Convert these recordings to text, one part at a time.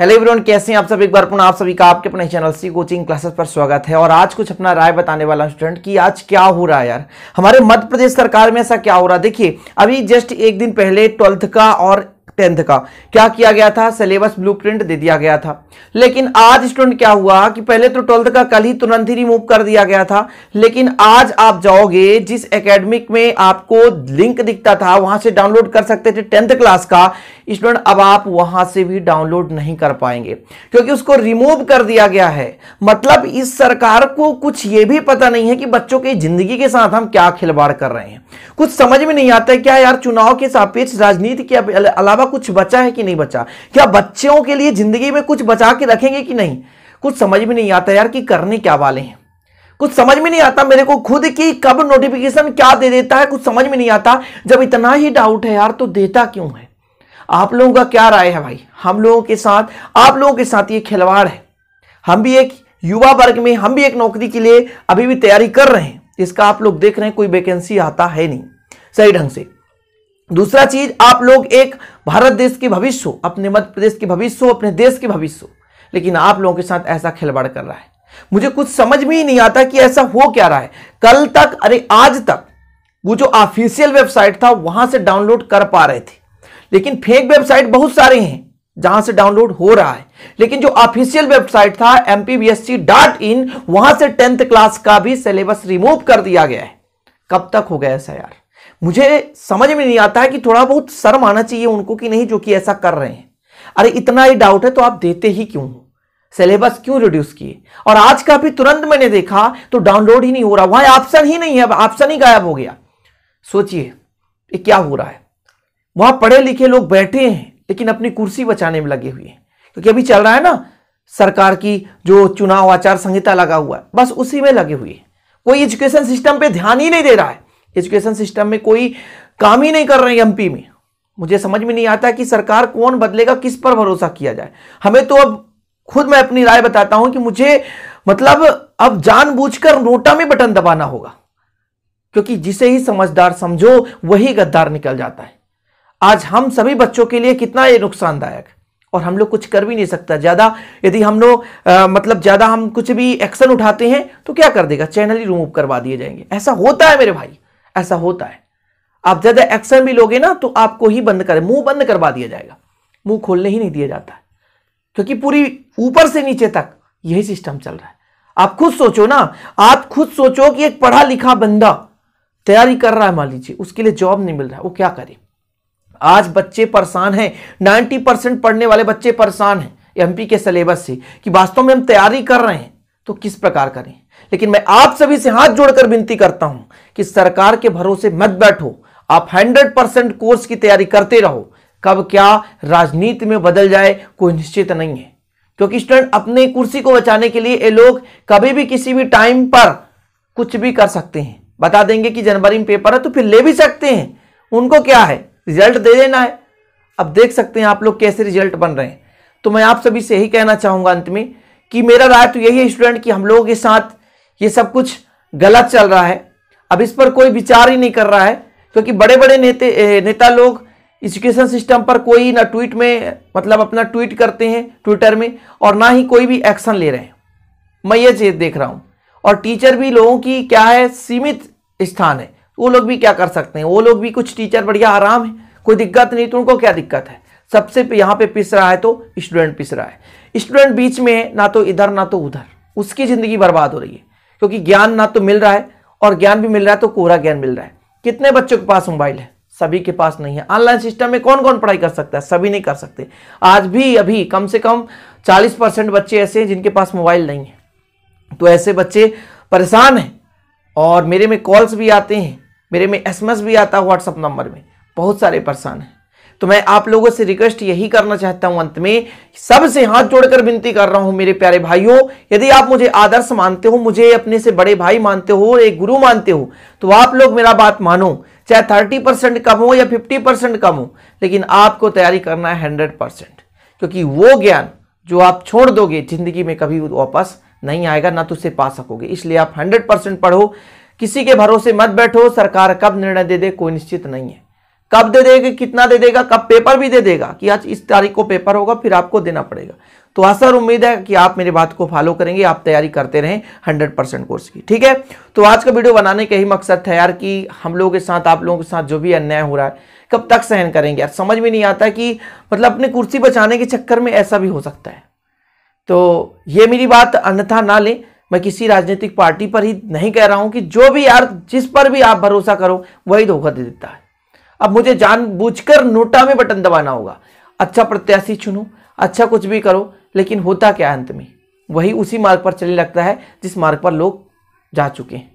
hello everyone कैसे हैं आप सब एक बार पुनः आप सभी का आपके अपने चैनल सी कोचिंग क्लासेस पर स्वागत है और आज कुछ अपना राय बताने वाला हूं स्टूडेंट कि आज क्या हो रहा है यार हमारे मध्य प्रदेश सरकार में ऐसा क्या हो रहा है देखिए अभी जस्ट एक दिन पहले ट्वेल्थ का और टेंथ का क्या किया गया था सिलेबस ब्लू दे दिया गया था लेकिन आज स्टूडेंट क्या हुआ कि पहले तो ट्वेल्थ का कल ही तुरंत ही रिमूव कर दिया गया था लेकिन आज आप जाओगे जिस एकेडमिक में आपको लिंक दिखता था वहां से डाउनलोड कर सकते थे टेंथ क्लास का स्टूडेंट अब आप वहां से भी डाउनलोड नहीं कर पाएंगे क्योंकि उसको रिमूव कर दिया गया है मतलब इस सरकार को कुछ यह भी पता नहीं है कि बच्चों की जिंदगी के साथ हम क्या खिलवाड़ कर रहे हैं कुछ समझ में नहीं आता है क्या यार चुनाव के सापेक्ष राजनीति के अलावा थोड़ा कुछ बचा है कि नहीं बचा क्या बच्चों के लिए जिंदगी में कुछ बचा के रखेंगे कि नहीं कुछ समझ में नहीं आता यार कि करने क्या वाले हैं कुछ समझ में नहीं आता मेरे को खुद की कब नोटिफिकेशन क्या दे देता है कुछ समझ में नहीं आता जब इतना ही डाउट है यार तो देता क्यों है आप लोगों का क्या राय है भाई हम लोगों के साथ आप लोगों के साथ ये खिलवाड़ है हम भी एक युवा वर्ग में हम भी एक नौकरी के लिए अभी भी तैयारी कर रहे हैं इसका आप लोग देख रहे हैं कोई वैकेंसी आता है नहीं सही ढंग से दूसरा चीज आप लोग एक भारत देश की भविष्य हो अपने मध्य प्रदेश की भविष्य हो अपने देश की भविष्य हो लेकिन आप लोगों के साथ ऐसा खिलवाड़ कर रहा है मुझे कुछ समझ में ही नहीं आता कि ऐसा हो क्या रहा है कल तक अरे आज तक वो जो ऑफिशियल वेबसाइट था वहां से डाउनलोड कर पा रहे थे लेकिन फेक वेबसाइट बहुत सारे हैं जहां से डाउनलोड हो रहा है लेकिन जो ऑफिशियल वेबसाइट था सी डॉट इन वहां से टेंथ क्लास का भी सिलेबस रिमूव कर दिया गया है कब तक हो गया ऐसा यार मुझे समझ में नहीं आता है कि थोड़ा बहुत शर्म आना चाहिए उनको कि नहीं जो कि ऐसा कर रहे हैं अरे इतना ही डाउट है तो आप देते ही क्यों हो सिलेबस क्यों रिड्यूस किए और आज का भी तुरंत मैंने देखा तो डाउनलोड ही नहीं हो रहा वहां ऑप्शन ही नहीं है ऑप्शन ही गायब हो गया सोचिए ये क्या हो रहा है वहां पढ़े लिखे लोग बैठे हैं लेकिन अपनी कुर्सी बचाने में लगे हुए हैं क्योंकि अभी चल रहा है ना सरकार की जो चुनाव आचार संहिता लगा हुआ है बस उसी में लगे हुए कोई एजुकेशन सिस्टम पे ध्यान ही नहीं दे रहा है एजुकेशन सिस्टम में कोई काम ही नहीं कर रहे हैं पी में मुझे समझ में नहीं आता कि सरकार कौन बदलेगा किस पर भरोसा किया जाए हमें तो अब खुद मैं अपनी राय बताता हूं कि मुझे मतलब अब जानबूझकर नोटा में बटन दबाना होगा क्योंकि जिसे ही समझदार समझो वही गद्दार निकल जाता है आज हम सभी बच्चों के लिए कितना ये नुकसानदायक और हम लोग कुछ कर भी नहीं सकता ज्यादा यदि हम लोग मतलब ज्यादा हम कुछ भी एक्शन उठाते हैं तो क्या कर देगा चैनल ही रिमूव करवा दिए जाएंगे ऐसा होता है मेरे भाई ऐसा होता है आप ज्यादा एक्शन भी लोगे ना तो आपको ही बंद कर मुंह बंद करवा दिया जाएगा मुंह खोलने ही नहीं दिया जाता क्योंकि पूरी ऊपर से नीचे तक यही सिस्टम चल रहा है आप खुद सोचो ना आप खुद सोचो कि एक पढ़ा लिखा बंदा तैयारी कर रहा है मान लीजिए उसके लिए जॉब नहीं मिल रहा है वो क्या करे आज बच्चे परेशान हैं 90 परसेंट पढ़ने वाले बच्चे परेशान हैं एमपी के सिलेबस से कि वास्तव में हम तैयारी कर रहे हैं तो किस प्रकार करें लेकिन मैं आप सभी से हाथ जोड़कर विनती करता हूं कि सरकार के भरोसे मत बैठो आप 100 परसेंट कोर्स की तैयारी करते रहो कब क्या राजनीति में बदल जाए कोई निश्चित नहीं है क्योंकि स्टूडेंट अपने कुर्सी को बचाने के लिए ये लोग कभी भी किसी भी टाइम पर कुछ भी कर सकते हैं बता देंगे कि जनवरी में पेपर है तो फिर ले भी सकते हैं उनको क्या है रिजल्ट दे देना है अब देख सकते हैं आप लोग कैसे रिजल्ट बन रहे हैं तो मैं आप सभी से यही कहना चाहूंगा अंत में कि मेरा राय तो यही है स्टूडेंट कि हम लोगों के साथ ये सब कुछ गलत चल रहा है अब इस पर कोई विचार ही नहीं कर रहा है क्योंकि बड़े बड़े नेते नेता लोग एजुकेशन सिस्टम पर कोई ना ट्वीट में मतलब अपना ट्वीट करते हैं ट्विटर में और ना ही कोई भी एक्शन ले रहे हैं मैं ये चीज़ देख रहा हूँ और टीचर भी लोगों की क्या है सीमित स्थान है वो लोग भी क्या कर सकते हैं वो लोग भी कुछ टीचर बढ़िया आराम है कोई दिक्कत नहीं तो उनको क्या दिक्कत है सबसे यहाँ पे पिस रहा है तो स्टूडेंट पिस रहा है स्टूडेंट बीच में है ना तो इधर ना तो उधर उसकी ज़िंदगी बर्बाद हो रही है क्योंकि ज्ञान ना तो मिल रहा है और ज्ञान भी मिल रहा है तो कोहरा ज्ञान मिल रहा है कितने बच्चों के पास मोबाइल है सभी के पास नहीं है ऑनलाइन सिस्टम में कौन कौन पढ़ाई कर सकता है सभी नहीं कर सकते आज भी अभी कम से कम 40 परसेंट बच्चे ऐसे हैं जिनके पास मोबाइल नहीं है तो ऐसे बच्चे परेशान हैं और मेरे में कॉल्स भी आते हैं मेरे में एस भी आता है व्हाट्सअप नंबर में बहुत सारे परेशान हैं तो मैं आप लोगों से रिक्वेस्ट यही करना चाहता हूं अंत में सबसे हाथ जोड़कर विनती कर रहा हूं मेरे प्यारे भाइयों यदि आप मुझे आदर्श मानते हो मुझे अपने से बड़े भाई मानते हो एक गुरु मानते हो तो आप लोग मेरा बात मानो चाहे थर्टी परसेंट कम हो या फिफ्टी परसेंट कम हो लेकिन आपको तैयारी करना है हंड्रेड परसेंट क्योंकि वो ज्ञान जो आप छोड़ दोगे जिंदगी में कभी वापस नहीं आएगा ना तो उसे पा सकोगे इसलिए आप हंड्रेड परसेंट पढ़ो किसी के भरोसे मत बैठो सरकार कब निर्णय दे दे कोई निश्चित नहीं है कब दे देगा कितना दे देगा कब पेपर भी दे देगा कि आज इस तारीख को पेपर होगा फिर आपको देना पड़ेगा तो असर उम्मीद है कि आप मेरी बात को फॉलो करेंगे आप तैयारी करते रहें 100 परसेंट कोर्स की ठीक है तो आज का वीडियो बनाने का ही मकसद था यार कि हम लोगों के साथ आप लोगों के साथ जो भी अन्याय हो रहा है कब तक सहन करेंगे यार समझ में नहीं आता कि मतलब अपनी कुर्सी बचाने के चक्कर में ऐसा भी हो सकता है तो ये मेरी बात अन्यथा ना लें मैं किसी राजनीतिक पार्टी पर ही नहीं कह रहा हूँ कि जो भी यार जिस पर भी आप भरोसा करो वही धोखा दे देता है अब मुझे जानबूझकर नोटा में बटन दबाना होगा अच्छा प्रत्याशी चुनो अच्छा कुछ भी करो लेकिन होता क्या अंत में वही उसी मार्ग पर चलने लगता है जिस मार्ग पर लोग जा चुके हैं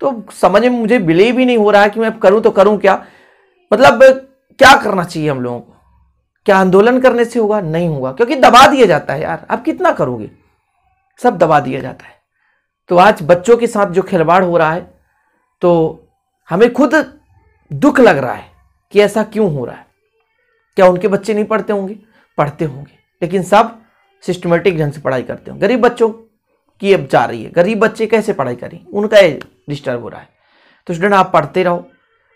तो समझ में मुझे बिले ही नहीं हो रहा है कि मैं करूं तो करूं क्या मतलब क्या करना चाहिए हम लोगों को क्या आंदोलन करने से होगा नहीं होगा क्योंकि दबा दिया जाता है यार आप कितना करोगे सब दबा दिया जाता है तो आज बच्चों के साथ जो खिलवाड़ हो रहा है तो हमें खुद दुख लग रहा है कि ऐसा क्यों हो रहा है क्या उनके बच्चे नहीं पढ़ते होंगे पढ़ते होंगे लेकिन सब सिस्टमेटिक ढंग से पढ़ाई करते होंगे गरीब बच्चों की अब जा रही है गरीब बच्चे कैसे पढ़ाई करें उनका डिस्टर्ब हो रहा है तो स्टूडेंट आप पढ़ते रहो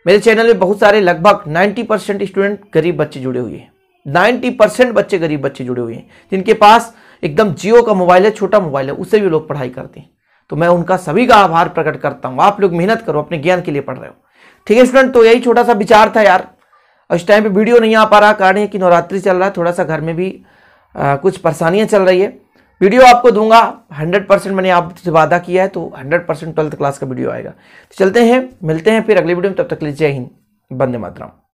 मेरे चैनल में बहुत सारे लगभग 90 परसेंट स्टूडेंट गरीब बच्चे जुड़े हुए हैं 90 परसेंट बच्चे गरीब बच्चे जुड़े हुए हैं जिनके पास एकदम जियो का मोबाइल है छोटा मोबाइल है उससे भी लोग पढ़ाई करते हैं तो मैं उनका सभी का आभार प्रकट करता हूँ आप लोग मेहनत करो अपने ज्ञान के लिए पढ़ रहे हो ठीक है स्टूडेंट तो यही छोटा सा विचार था यार और इस टाइम पे वीडियो नहीं आ पा रहा कारण है कि नवरात्रि चल रहा है थोड़ा सा घर में भी आ, कुछ परेशानियाँ चल रही है वीडियो आपको दूंगा 100 परसेंट मैंने आपसे वादा किया है तो 100 परसेंट ट्वेल्थ क्लास का वीडियो आएगा तो चलते हैं मिलते हैं फिर अगले वीडियो में तब तक लीजिए हिंद बंदे मातराम